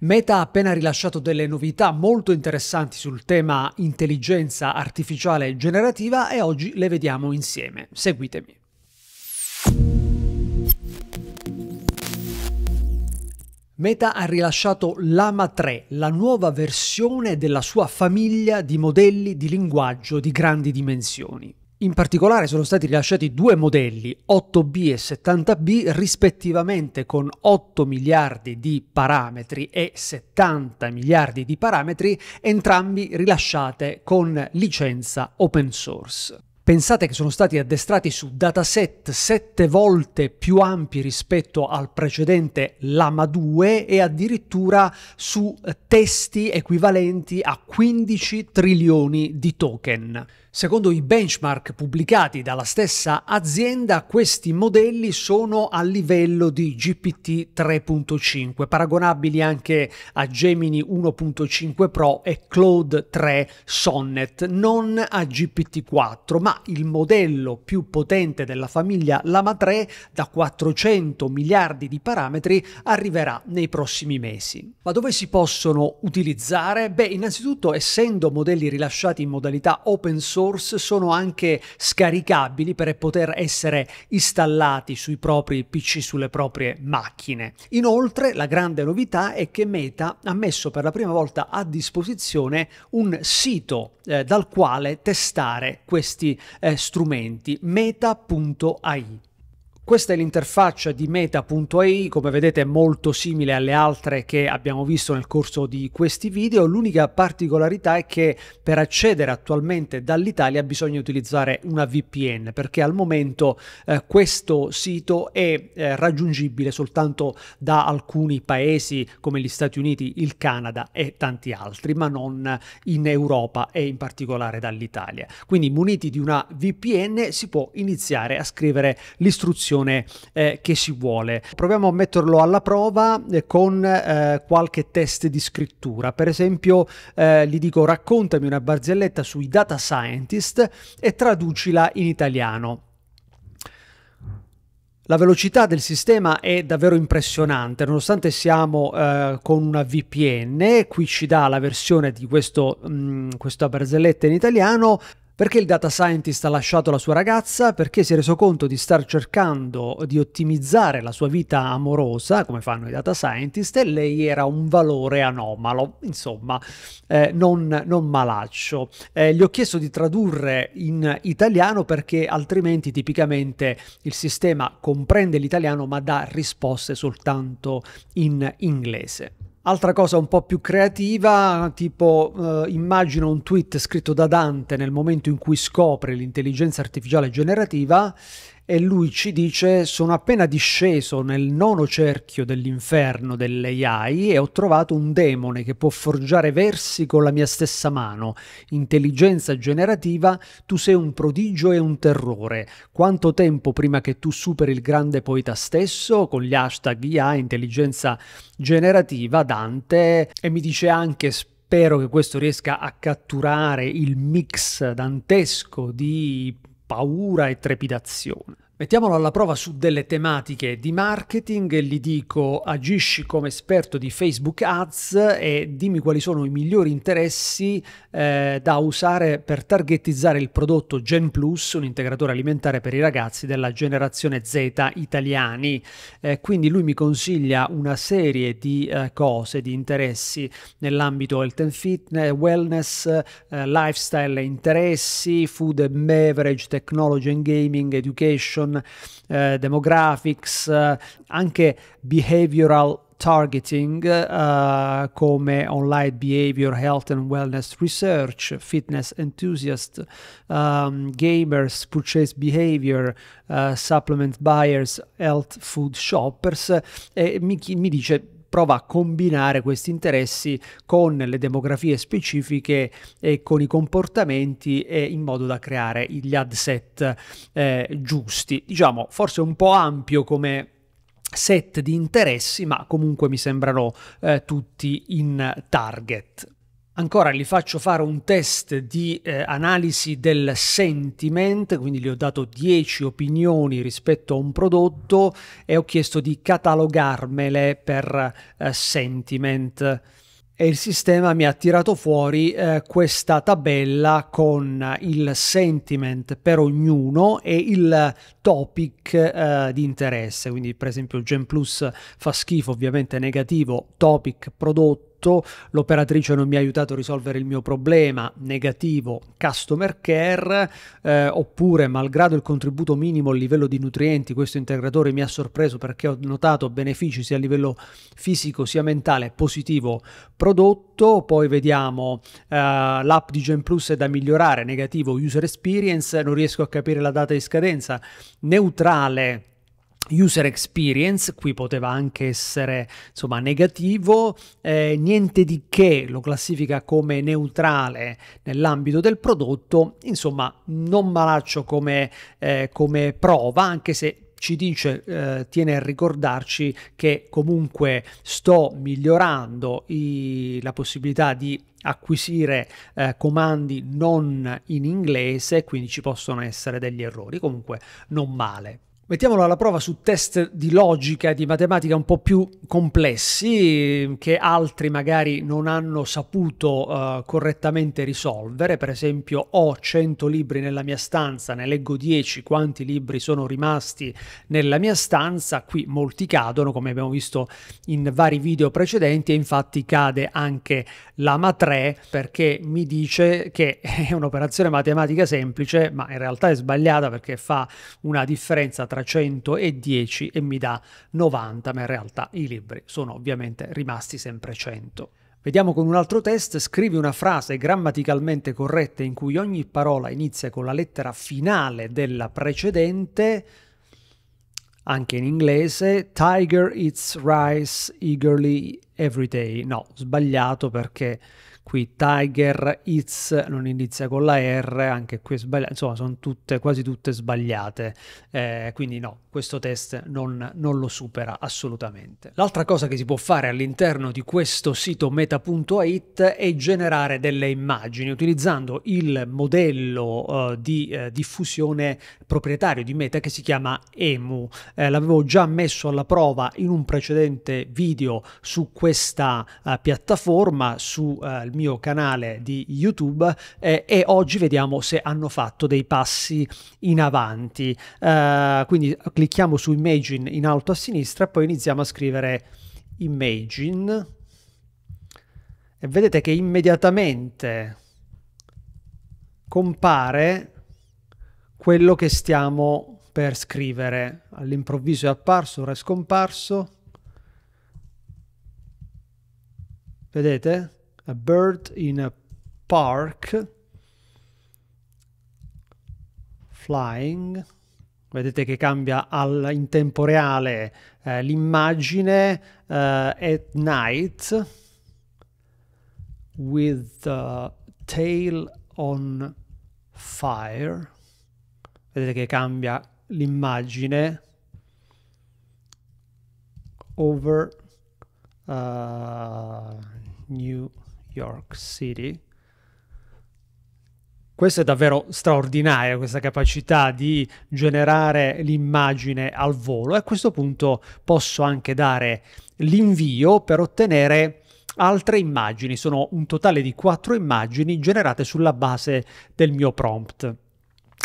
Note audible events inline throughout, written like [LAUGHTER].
Meta ha appena rilasciato delle novità molto interessanti sul tema intelligenza artificiale generativa e oggi le vediamo insieme. Seguitemi. Meta ha rilasciato Lama 3, la nuova versione della sua famiglia di modelli di linguaggio di grandi dimensioni. In particolare sono stati rilasciati due modelli, 8B e 70B, rispettivamente con 8 miliardi di parametri e 70 miliardi di parametri, entrambi rilasciate con licenza open source. Pensate che sono stati addestrati su dataset 7 volte più ampi rispetto al precedente Lama 2 e addirittura su testi equivalenti a 15 trilioni di token. Secondo i benchmark pubblicati dalla stessa azienda, questi modelli sono a livello di GPT 3.5, paragonabili anche a Gemini 1.5 Pro e Claude 3 Sonnet, non a GPT 4, ma il modello più potente della famiglia Lama 3 da 400 miliardi di parametri arriverà nei prossimi mesi. Ma dove si possono utilizzare? Beh, innanzitutto essendo modelli rilasciati in modalità open source, source sono anche scaricabili per poter essere installati sui propri PC, sulle proprie macchine. Inoltre la grande novità è che Meta ha messo per la prima volta a disposizione un sito eh, dal quale testare questi eh, strumenti, meta.ai. Questa è l'interfaccia di meta.ai, come vedete è molto simile alle altre che abbiamo visto nel corso di questi video, l'unica particolarità è che per accedere attualmente dall'Italia bisogna utilizzare una VPN perché al momento eh, questo sito è eh, raggiungibile soltanto da alcuni paesi come gli Stati Uniti, il Canada e tanti altri, ma non in Europa e in particolare dall'Italia. Quindi muniti di una VPN si può iniziare a scrivere l'istruzione direzione eh, che si vuole. Proviamo a metterlo alla prova eh, con eh, qualche test di scrittura. Per esempio, eh, gli dico raccontami una barzelletta sui data scientist e traducila in italiano. La velocità del sistema è davvero impressionante, nonostante siamo eh, con una VPN, qui ci dà la versione di questo, mh, mm, questa barzelletta in italiano, perché il data scientist ha lasciato la sua ragazza? Perché si è reso conto di star cercando di ottimizzare la sua vita amorosa, come fanno i data scientist, e lei era un valore anomalo, insomma, eh, non, non, malaccio. Eh, gli ho chiesto di tradurre in italiano perché altrimenti tipicamente il sistema comprende l'italiano ma dà risposte soltanto in inglese. Altra cosa un po' più creativa, tipo eh, immagino un tweet scritto da Dante nel momento in cui scopre l'intelligenza artificiale generativa e lui ci dice sono appena disceso nel nono cerchio dell'inferno delle AI e ho trovato un demone che può forgiare versi con la mia stessa mano. Intelligenza generativa, tu sei un prodigio e un terrore. Quanto tempo prima che tu superi il grande poeta stesso con gli hashtag IA, intelligenza generativa, Dante e mi dice anche spero che questo riesca a catturare il mix dantesco di paura e trepidazione. Mettiamolo alla prova su delle tematiche di marketing e gli dico agisci come esperto di Facebook Ads e dimmi quali sono i migliori interessi eh, da usare per targetizzare il prodotto Gen Plus, un integratore alimentare per i ragazzi della generazione Z italiani. Eh, quindi lui mi consiglia una serie di eh, cose, di interessi nell'ambito health and fitness, eh, wellness, eh, lifestyle e interessi, food and beverage, technology and gaming, education population eh, demographics, eh, anche behavioral targeting uh, come online behavior, health and wellness research, fitness enthusiast um, gamers, purchase behavior, uh, supplement buyers, health food shoppers e mi, mi dice prova a combinare questi interessi con le demografie specifiche e con i comportamenti e in modo da creare gli ad set eh, giusti. Diciamo, forse un po' ampio come set di interessi, ma comunque mi sembrano eh, tutti in target. Ancora gli faccio fare un test di eh, analisi del sentiment, quindi gli ho dato 10 opinioni rispetto a un prodotto e ho chiesto di catalogarmele per eh, sentiment e il sistema mi ha tirato fuori eh, questa tabella con il sentiment per ognuno e il topic eh, di interesse, quindi per esempio Gen Plus fa schifo, ovviamente negativo, topic prodotto l'operatrice non mi ha aiutato a risolvere il mio problema, negativo, customer care, eh, oppure malgrado il contributo minimo a livello di nutrienti, questo integratore mi ha sorpreso perché ho notato benefici sia a livello fisico sia mentale, positivo prodotto, poi vediamo eh, l'app di Gen Plus è da migliorare, negativo user experience, non riesco a capire la data di scadenza, neutrale user experience, qui poteva anche essere insomma negativo, eh, niente di che lo classifica come neutrale nell'ambito del prodotto, insomma non malaccio come, eh, come prova, anche se ci dice, eh, tiene a ricordarci che comunque sto migliorando i, la possibilità di acquisire eh, comandi non in inglese, quindi ci possono essere degli errori, comunque non male. Mettiamolo alla prova su test di logica e di matematica un po' più complessi che altri magari non hanno saputo uh, correttamente risolvere. Per esempio ho 100 libri nella mia stanza, ne leggo 10, quanti libri sono rimasti nella mia stanza? Qui molti cadono, come abbiamo visto in vari video precedenti e infatti cade anche l'AMA 3 perché mi dice che [LAUGHS] è un'operazione matematica semplice, ma in realtà è sbagliata perché fa una differenza tra tra e 10 e mi dà 90, ma in realtà i libri sono ovviamente rimasti sempre 100. Vediamo con un altro test, scrivi una frase grammaticalmente corretta in cui ogni parola inizia con la lettera finale della precedente, anche in inglese, Tiger eats rice eagerly Everyday. No, sbagliato perché qui Tiger It's non inizia con la R, anche qui è sbagliato, insomma sono tutte, quasi tutte sbagliate, eh, quindi no, questo test non, non lo supera assolutamente. L'altra cosa che si può fare all'interno di questo sito meta.it è generare delle immagini utilizzando il modello eh, di eh, diffusione proprietario di Meta che si chiama EMU. Eh, l'avevo già messo alla prova in un precedente video su questo questa uh, piattaforma sul eh, uh, mio canale di YouTube eh, e oggi vediamo se hanno fatto dei passi in avanti. Uh, quindi clicchiamo su Imagine in alto a sinistra e poi iniziamo a scrivere Imagine e vedete che immediatamente compare quello che stiamo per scrivere. All'improvviso è apparso, ora è scomparso. Vedete? A bird in a park flying vedete che cambia al, in tempo reale eh, l'immagine uh, at night with the tail on fire vedete che cambia l'immagine over uh, New York City. Questo è davvero straordinario, questa capacità di generare l'immagine al volo. A questo punto posso anche dare l'invio per ottenere altre immagini. Sono un totale di quattro immagini generate sulla base del mio prompt.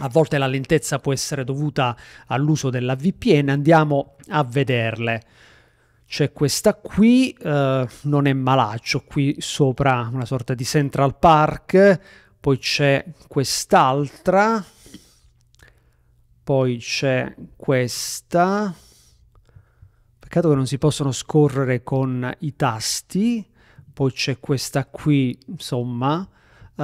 A volte la lentezza può essere dovuta all'uso della VPN, andiamo a vederle. C'è questa qui, eh, non è malaccio, qui sopra una sorta di Central Park, poi c'è quest'altra, poi c'è questa. Peccato che non si possono scorrere con i tasti, poi c'è questa qui, insomma. Uh,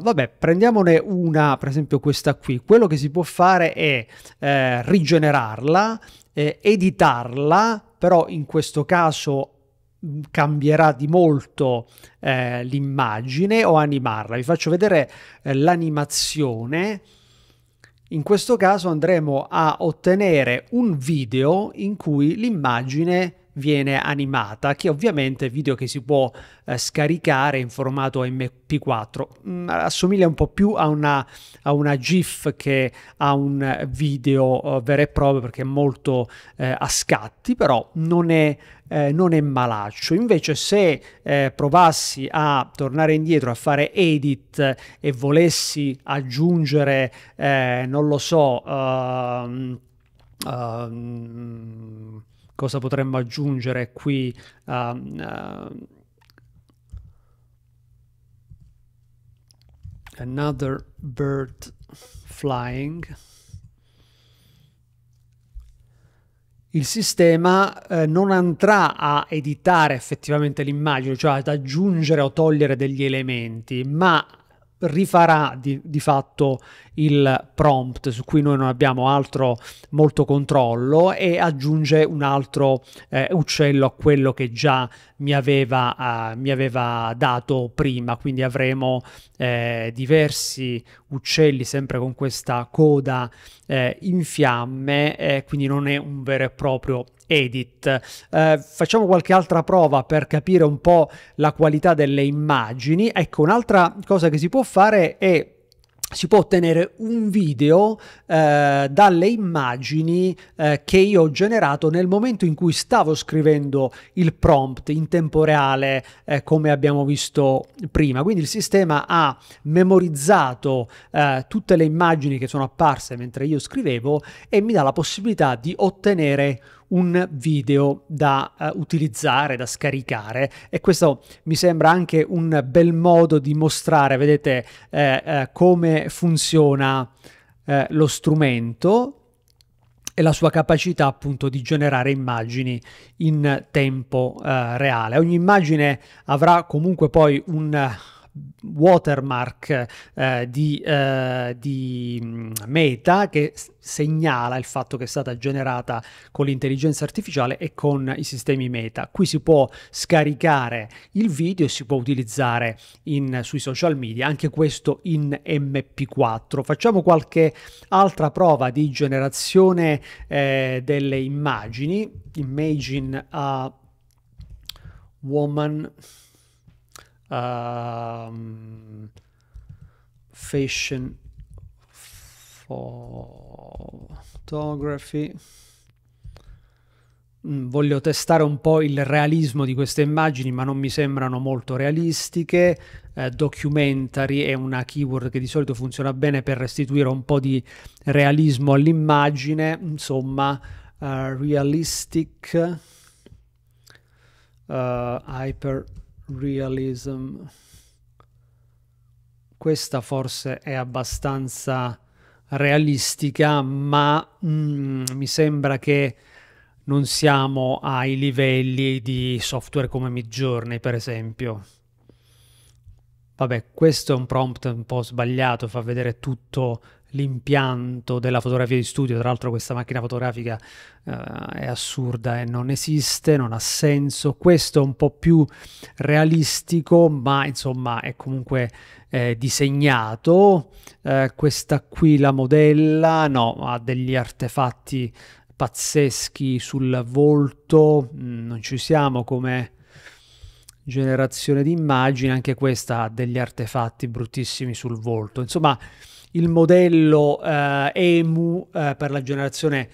vabbè, prendiamone una, per esempio questa qui. Quello che si può fare è eh, rigenerarla, eh, editarla, però in questo caso cambierà di molto eh, l'immagine o animarla. Vi faccio vedere eh, l'animazione. In questo caso andremo a ottenere un video in cui l'immagine viene animata, che ovviamente è video che si può eh, scaricare in formato MP4. Mm, assomiglia un po' più a una, a una GIF che a un video eh, vero e proprio perché è molto eh, a scatti, però non è, eh, non è malaccio. Invece se eh, provassi a tornare indietro, a fare edit eh, e volessi aggiungere, non lo so, uh, uh, cosa potremmo aggiungere qui? Uh, uh, another bird flying. il sistema eh, non andrà a editare effettivamente l'immagine, cioè ad aggiungere o togliere degli elementi, ma rifarà di, di, fatto il prompt su cui noi non abbiamo altro molto controllo e aggiunge un altro eh, uccello a quello che già mi aveva, uh, mi aveva dato prima, quindi avremo eh, diversi uccelli sempre con questa coda eh, in fiamme, eh, quindi non è un vero e proprio edit. Eh, facciamo qualche altra prova per capire un po' la qualità delle immagini. Ecco, un'altra cosa che si può fare è si può ottenere un video eh, dalle immagini eh, che io ho generato nel momento in cui stavo scrivendo il prompt in tempo reale eh, come abbiamo visto prima. Quindi il sistema ha memorizzato eh, tutte le immagini che sono apparse mentre io scrivevo e mi dà la possibilità di ottenere un video da uh, utilizzare, da scaricare e questo mi sembra anche un bel modo di mostrare, vedete, eh, eh, come funziona eh, lo strumento e la sua capacità appunto di generare immagini in tempo eh, reale. Ogni immagine avrà comunque poi un watermark eh, di, eh, di, mm, Meta che segnala il fatto che è stata generata con l'intelligenza artificiale e con i sistemi Meta. Qui si può scaricare il video e si può utilizzare in, sui social media, anche questo in MP4. Facciamo qualche altra prova di generazione eh, delle immagini. Imagine a woman um, fashion photography mm, voglio testare un po' il realismo di queste immagini, ma non mi sembrano molto realistiche. Eh, documentary è una keyword che di solito funziona bene per restituire un po' di realismo all'immagine, insomma, uh, realistic, uh, hyper realism. Questa forse è abbastanza realistica, ma mm, mi sembra che non siamo ai livelli di software come Midjourney, per esempio. Vabbè, questo è un prompt un po' sbagliato, fa vedere tutto l'impianto della fotografia di studio, tra l'altro questa macchina fotografica uh, è assurda e non esiste, non ha senso, questo è un po' più realistico, ma insomma è comunque eh, disegnato, eh, questa qui la modella, no, ha degli artefatti pazzeschi sul volto, mm, non ci siamo come generazione di immagini, anche questa ha degli artefatti bruttissimi sul volto, insomma il modello eh, EMU eh, per la generazione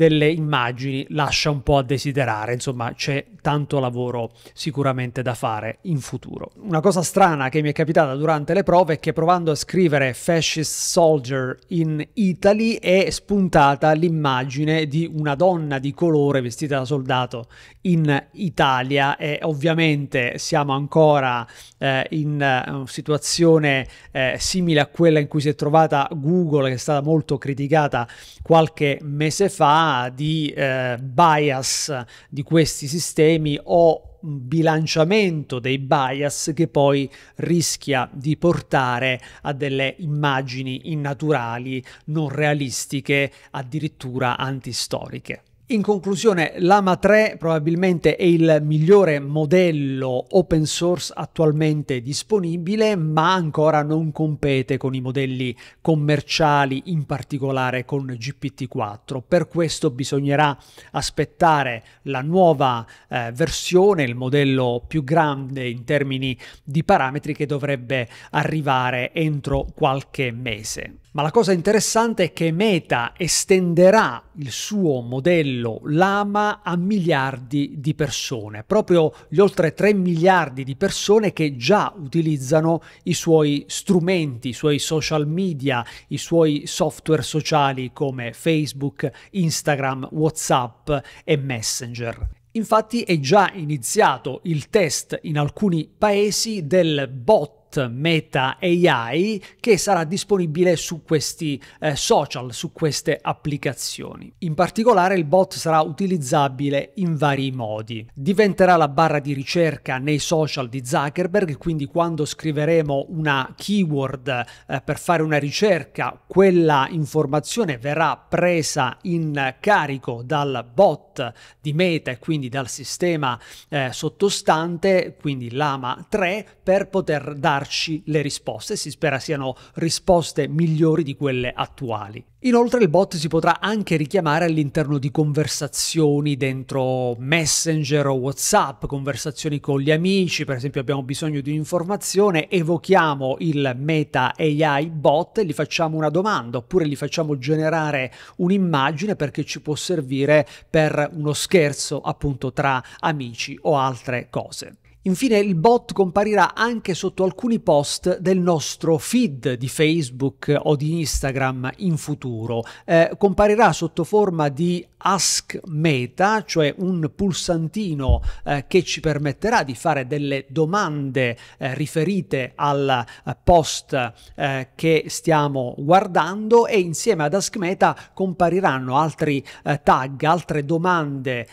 delle immagini lascia un po' a desiderare, insomma c'è tanto lavoro sicuramente da fare in futuro. Una cosa strana che mi è capitata durante le prove è che provando a scrivere Fascist Soldier in Italy è spuntata l'immagine di una donna di colore vestita da soldato in Italia e ovviamente siamo ancora eh, in eh, una situazione eh, simile a quella in cui si è trovata Google che è stata molto criticata qualche mese fa di eh, bias di questi sistemi o bilanciamento dei bias che poi rischia di portare a delle immagini innaturali, non realistiche, addirittura antistoriche. In conclusione, l'AMA 3 probabilmente è il migliore modello open source attualmente disponibile, ma ancora non compete con i modelli commerciali, in particolare con GPT-4. Per questo bisognerà aspettare la nuova eh, versione, il modello più grande in termini di parametri che dovrebbe arrivare entro qualche mese. Ma la cosa interessante è che Meta estenderà il suo modello Lama a miliardi di persone, proprio gli oltre 3 miliardi di persone che già utilizzano i suoi strumenti, i suoi social media, i suoi software sociali come Facebook, Instagram, WhatsApp e Messenger. Infatti è già iniziato il test in alcuni paesi del bot bot Meta AI che sarà disponibile su questi eh, social, su queste applicazioni. In particolare il bot sarà utilizzabile in vari modi. Diventerà la barra di ricerca nei social di Zuckerberg, quindi quando scriveremo una keyword eh, per fare una ricerca, quella informazione verrà presa in carico dal bot di Meta e quindi dal sistema eh, sottostante, quindi Lama 3, per poter dare darci le risposte, si spera siano risposte migliori di quelle attuali. Inoltre il bot si potrà anche richiamare all'interno di conversazioni dentro Messenger o WhatsApp, conversazioni con gli amici, per esempio abbiamo bisogno di un'informazione, evochiamo il Meta AI bot, gli facciamo una domanda oppure gli facciamo generare un'immagine perché ci può servire per uno scherzo appunto tra amici o altre cose. Infine il bot comparirà anche sotto alcuni post del nostro feed di Facebook o di Instagram in futuro. Eh, comparirà sotto forma di ask meta, cioè un pulsantino eh, che ci permetterà di fare delle domande eh, riferite al eh, post eh, che stiamo guardando e insieme ad ask meta compariranno altri eh, tag, altre domande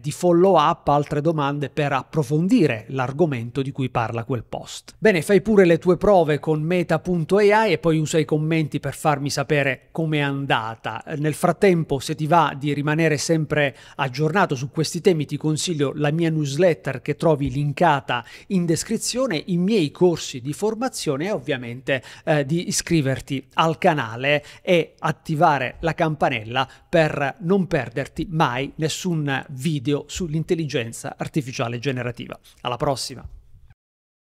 di follow up, altre domande per approfondire l'argomento di cui parla quel post. Bene, fai pure le tue prove con meta.ai e poi usa i commenti per farmi sapere com'è andata. Nel frattempo, se ti va di rimanere sempre aggiornato su questi temi, ti consiglio la mia newsletter che trovi linkata in descrizione, i miei corsi di formazione e ovviamente eh, di iscriverti al canale e attivare la campanella per non perderti mai nessun video sull'intelligenza artificiale generativa. Alla prossima!